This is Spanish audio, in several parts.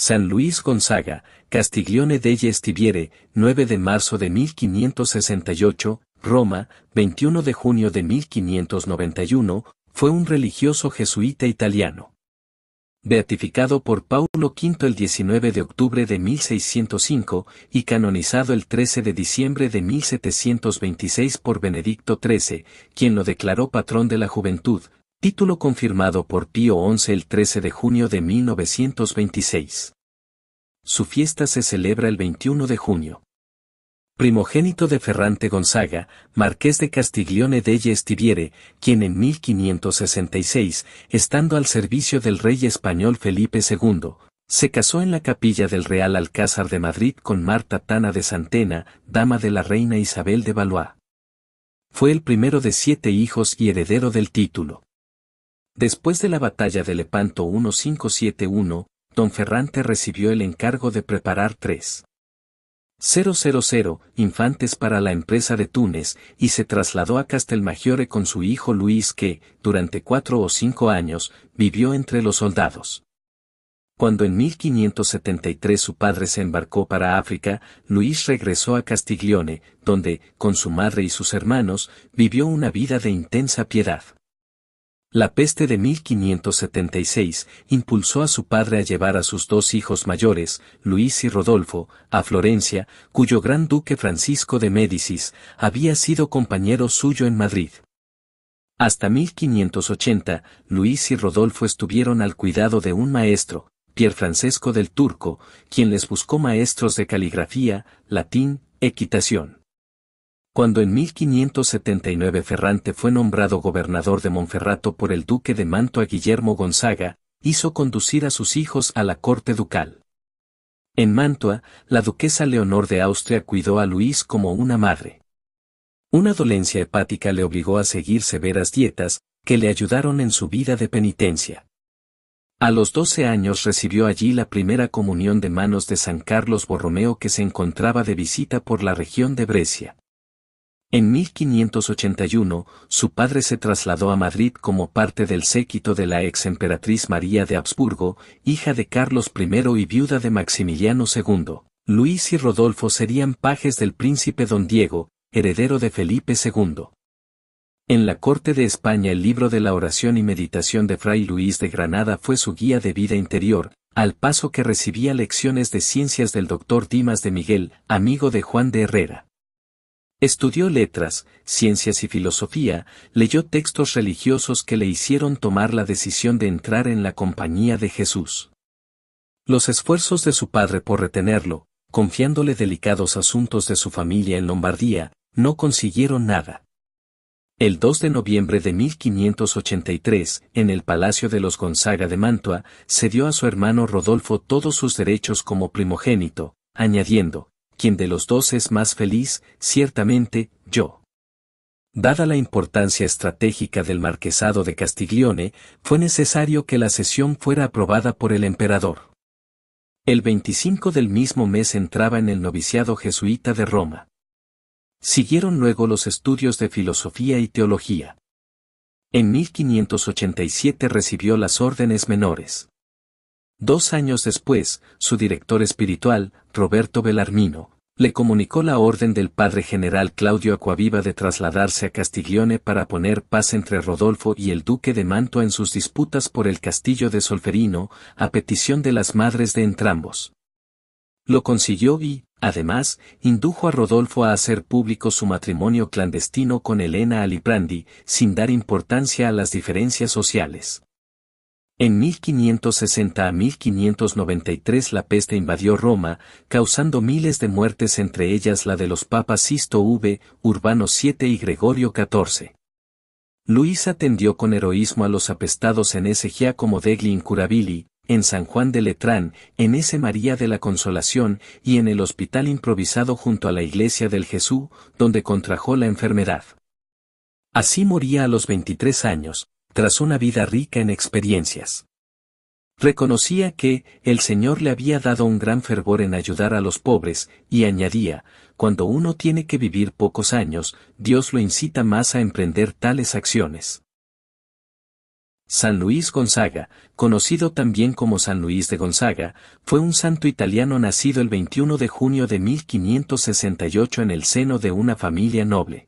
San Luis Gonzaga, Castiglione degli Stiviere, 9 de marzo de 1568, Roma, 21 de junio de 1591, fue un religioso jesuita italiano. Beatificado por Paulo V el 19 de octubre de 1605 y canonizado el 13 de diciembre de 1726 por Benedicto XIII, quien lo declaró patrón de la juventud, Título confirmado por Pío XI el 13 de junio de 1926. Su fiesta se celebra el 21 de junio. Primogénito de Ferrante Gonzaga, marqués de Castiglione delle Estiviere, quien en 1566, estando al servicio del rey español Felipe II, se casó en la capilla del Real Alcázar de Madrid con Marta Tana de Santena, dama de la reina Isabel de Valois. Fue el primero de siete hijos y heredero del título. Después de la batalla de Lepanto 1571, don Ferrante recibió el encargo de preparar tres. infantes para la empresa de Túnez y se trasladó a Castelmaggiore con su hijo Luis que, durante cuatro o cinco años, vivió entre los soldados. Cuando en 1573 su padre se embarcó para África, Luis regresó a Castiglione, donde, con su madre y sus hermanos, vivió una vida de intensa piedad. La peste de 1576 impulsó a su padre a llevar a sus dos hijos mayores, Luis y Rodolfo, a Florencia, cuyo gran duque Francisco de Médicis había sido compañero suyo en Madrid. Hasta 1580, Luis y Rodolfo estuvieron al cuidado de un maestro, Pier Francesco del Turco, quien les buscó maestros de caligrafía, latín, equitación. Cuando en 1579 Ferrante fue nombrado gobernador de Monferrato por el duque de Mantua Guillermo Gonzaga, hizo conducir a sus hijos a la corte ducal. En Mantua, la duquesa Leonor de Austria cuidó a Luis como una madre. Una dolencia hepática le obligó a seguir severas dietas, que le ayudaron en su vida de penitencia. A los 12 años recibió allí la primera comunión de manos de San Carlos Borromeo que se encontraba de visita por la región de Brescia. En 1581, su padre se trasladó a Madrid como parte del séquito de la ex emperatriz María de Habsburgo, hija de Carlos I y viuda de Maximiliano II. Luis y Rodolfo serían pajes del príncipe don Diego, heredero de Felipe II. En la corte de España el libro de la oración y meditación de Fray Luis de Granada fue su guía de vida interior, al paso que recibía lecciones de ciencias del doctor Dimas de Miguel, amigo de Juan de Herrera. Estudió letras, ciencias y filosofía, leyó textos religiosos que le hicieron tomar la decisión de entrar en la compañía de Jesús. Los esfuerzos de su padre por retenerlo, confiándole delicados asuntos de su familia en Lombardía, no consiguieron nada. El 2 de noviembre de 1583, en el Palacio de los Gonzaga de Mantua, cedió a su hermano Rodolfo todos sus derechos como primogénito, añadiendo, quien de los dos es más feliz, ciertamente, yo. Dada la importancia estratégica del marquesado de Castiglione, fue necesario que la sesión fuera aprobada por el emperador. El 25 del mismo mes entraba en el noviciado jesuita de Roma. Siguieron luego los estudios de filosofía y teología. En 1587 recibió las órdenes menores. Dos años después, su director espiritual, Roberto Belarmino, le comunicó la orden del padre general Claudio Acuaviva de trasladarse a Castiglione para poner paz entre Rodolfo y el duque de Manto en sus disputas por el castillo de Solferino, a petición de las madres de entrambos. Lo consiguió y, además, indujo a Rodolfo a hacer público su matrimonio clandestino con Elena Aliprandi, sin dar importancia a las diferencias sociales. En 1560 a 1593 la peste invadió Roma, causando miles de muertes entre ellas la de los papas Sisto V, Urbano VII y Gregorio XIV. Luis atendió con heroísmo a los apestados en ese Giacomo degli Incurabili, en San Juan de Letrán, en ese María de la Consolación y en el hospital improvisado junto a la iglesia del Jesús, donde contrajo la enfermedad. Así moría a los 23 años, tras una vida rica en experiencias. Reconocía que el Señor le había dado un gran fervor en ayudar a los pobres, y añadía, cuando uno tiene que vivir pocos años, Dios lo incita más a emprender tales acciones. San Luis Gonzaga, conocido también como San Luis de Gonzaga, fue un santo italiano nacido el 21 de junio de 1568 en el seno de una familia noble.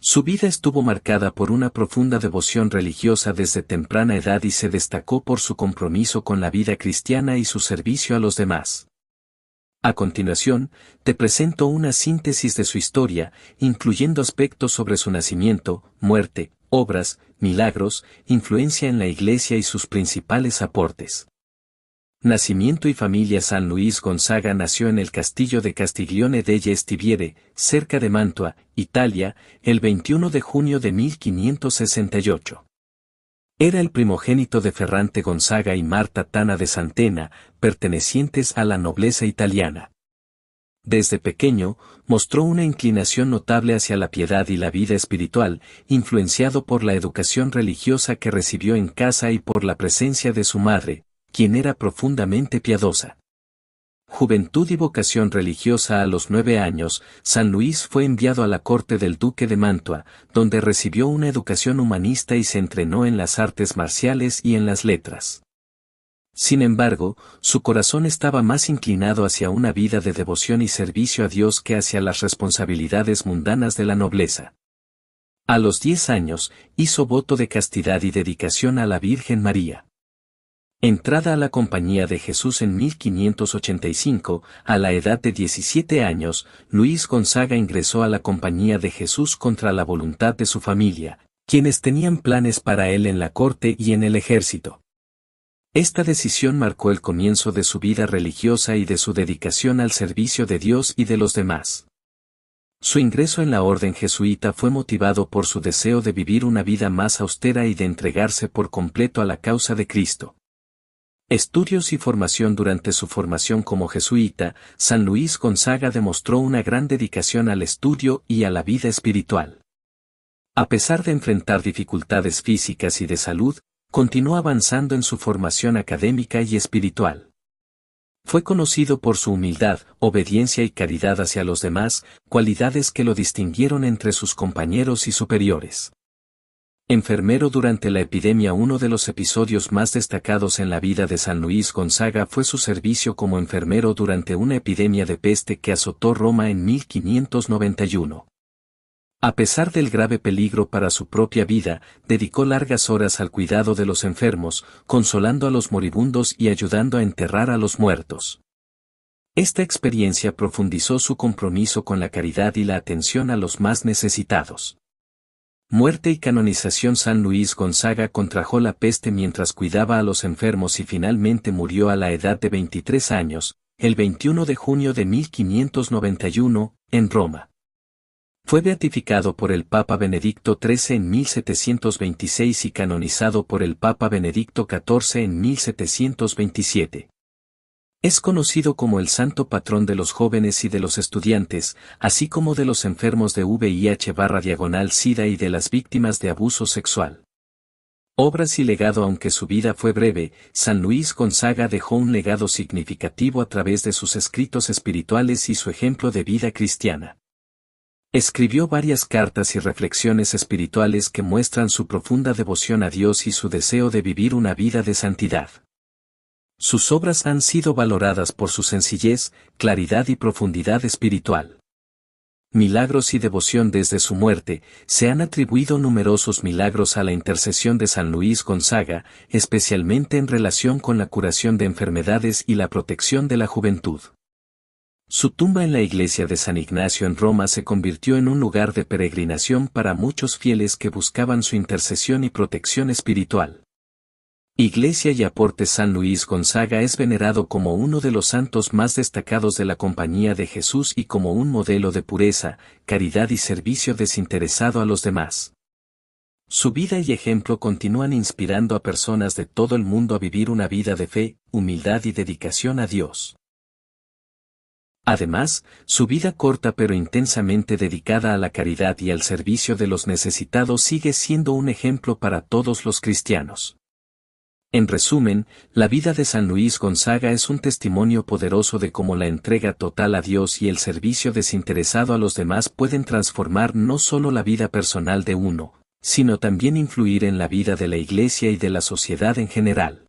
Su vida estuvo marcada por una profunda devoción religiosa desde temprana edad y se destacó por su compromiso con la vida cristiana y su servicio a los demás. A continuación, te presento una síntesis de su historia, incluyendo aspectos sobre su nacimiento, muerte, obras, milagros, influencia en la Iglesia y sus principales aportes. Nacimiento y familia San Luis Gonzaga nació en el castillo de Castiglione delle Stiviere, cerca de Mantua, Italia, el 21 de junio de 1568. Era el primogénito de Ferrante Gonzaga y Marta Tana de Santena, pertenecientes a la nobleza italiana. Desde pequeño, mostró una inclinación notable hacia la piedad y la vida espiritual, influenciado por la educación religiosa que recibió en casa y por la presencia de su madre, quien era profundamente piadosa. Juventud y vocación religiosa a los nueve años, San Luis fue enviado a la corte del duque de Mantua, donde recibió una educación humanista y se entrenó en las artes marciales y en las letras. Sin embargo, su corazón estaba más inclinado hacia una vida de devoción y servicio a Dios que hacia las responsabilidades mundanas de la nobleza. A los diez años, hizo voto de castidad y dedicación a la Virgen María. Entrada a la Compañía de Jesús en 1585, a la edad de 17 años, Luis Gonzaga ingresó a la Compañía de Jesús contra la voluntad de su familia, quienes tenían planes para él en la corte y en el ejército. Esta decisión marcó el comienzo de su vida religiosa y de su dedicación al servicio de Dios y de los demás. Su ingreso en la orden jesuita fue motivado por su deseo de vivir una vida más austera y de entregarse por completo a la causa de Cristo. Estudios y formación Durante su formación como jesuita, San Luis Gonzaga demostró una gran dedicación al estudio y a la vida espiritual. A pesar de enfrentar dificultades físicas y de salud, continuó avanzando en su formación académica y espiritual. Fue conocido por su humildad, obediencia y caridad hacia los demás, cualidades que lo distinguieron entre sus compañeros y superiores. Enfermero durante la epidemia uno de los episodios más destacados en la vida de San Luis Gonzaga fue su servicio como enfermero durante una epidemia de peste que azotó Roma en 1591. A pesar del grave peligro para su propia vida, dedicó largas horas al cuidado de los enfermos, consolando a los moribundos y ayudando a enterrar a los muertos. Esta experiencia profundizó su compromiso con la caridad y la atención a los más necesitados. Muerte y canonización San Luis Gonzaga contrajo la peste mientras cuidaba a los enfermos y finalmente murió a la edad de 23 años, el 21 de junio de 1591, en Roma. Fue beatificado por el Papa Benedicto XIII en 1726 y canonizado por el Papa Benedicto XIV en 1727. Es conocido como el santo patrón de los jóvenes y de los estudiantes, así como de los enfermos de VIH barra diagonal SIDA y de las víctimas de abuso sexual. Obras y legado Aunque su vida fue breve, San Luis Gonzaga dejó un legado significativo a través de sus escritos espirituales y su ejemplo de vida cristiana. Escribió varias cartas y reflexiones espirituales que muestran su profunda devoción a Dios y su deseo de vivir una vida de santidad. Sus obras han sido valoradas por su sencillez, claridad y profundidad espiritual. Milagros y devoción desde su muerte, se han atribuido numerosos milagros a la intercesión de San Luis Gonzaga, especialmente en relación con la curación de enfermedades y la protección de la juventud. Su tumba en la iglesia de San Ignacio en Roma se convirtió en un lugar de peregrinación para muchos fieles que buscaban su intercesión y protección espiritual. Iglesia y aporte San Luis Gonzaga es venerado como uno de los santos más destacados de la Compañía de Jesús y como un modelo de pureza, caridad y servicio desinteresado a los demás. Su vida y ejemplo continúan inspirando a personas de todo el mundo a vivir una vida de fe, humildad y dedicación a Dios. Además, su vida corta pero intensamente dedicada a la caridad y al servicio de los necesitados sigue siendo un ejemplo para todos los cristianos. En resumen, la vida de San Luis Gonzaga es un testimonio poderoso de cómo la entrega total a Dios y el servicio desinteresado a los demás pueden transformar no solo la vida personal de uno, sino también influir en la vida de la Iglesia y de la sociedad en general.